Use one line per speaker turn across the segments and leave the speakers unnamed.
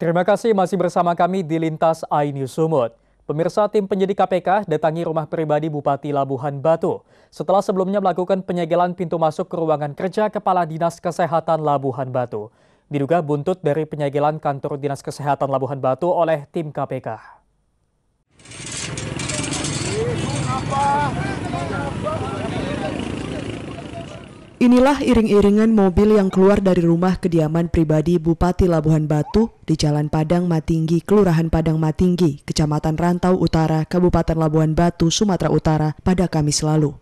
Terima kasih masih bersama kami di Lintas iNews Sumut. Pemirsa tim penyidik KPK datangi rumah pribadi Bupati Labuhan Batu setelah sebelumnya melakukan penyegelan pintu masuk ke ruangan kerja Kepala Dinas Kesehatan Labuhan Batu. Diduga buntut dari penyegelan kantor Dinas Kesehatan Labuhan Batu oleh tim KPK.
Inilah iring-iringan mobil yang keluar dari rumah kediaman pribadi Bupati Labuhan Batu di Jalan Padang Matinggi, Kelurahan Padang Matinggi, Kecamatan Rantau Utara, Kabupaten Labuhan Batu, Sumatera Utara pada Kamis lalu.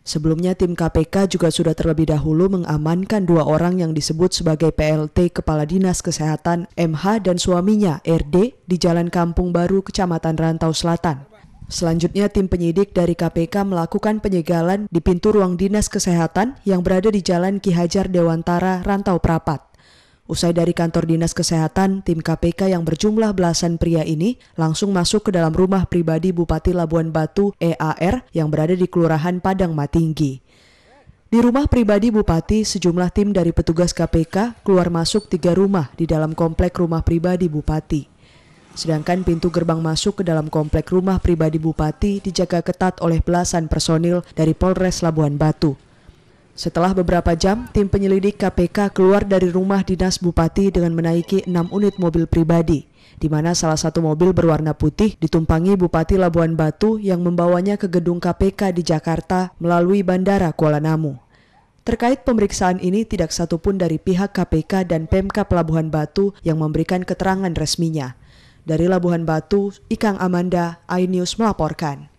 Sebelumnya tim KPK juga sudah terlebih dahulu mengamankan dua orang yang disebut sebagai PLT Kepala Dinas Kesehatan MH dan suaminya RD di Jalan Kampung Baru, Kecamatan Rantau Selatan. Selanjutnya, tim penyidik dari KPK melakukan penyegalan di pintu ruang dinas kesehatan yang berada di Jalan Ki Hajar Dewantara, Rantau Prapat. Usai dari kantor dinas kesehatan, tim KPK yang berjumlah belasan pria ini langsung masuk ke dalam rumah pribadi Bupati Labuan Batu EAR yang berada di Kelurahan Padang Matinggi. Di rumah pribadi Bupati, sejumlah tim dari petugas KPK keluar masuk tiga rumah di dalam komplek rumah pribadi Bupati. Sedangkan pintu gerbang masuk ke dalam komplek rumah pribadi Bupati dijaga ketat oleh belasan personil dari Polres Labuan Batu. Setelah beberapa jam, tim penyelidik KPK keluar dari rumah dinas Bupati dengan menaiki enam unit mobil pribadi, di mana salah satu mobil berwarna putih ditumpangi Bupati Labuan Batu yang membawanya ke gedung KPK di Jakarta melalui Bandara Kuala Namu. Terkait pemeriksaan ini, tidak satupun dari pihak KPK dan PMK Pelabuhan Batu yang memberikan keterangan resminya. Dari Labuhan Batu, Ikang Amanda, iNews melaporkan.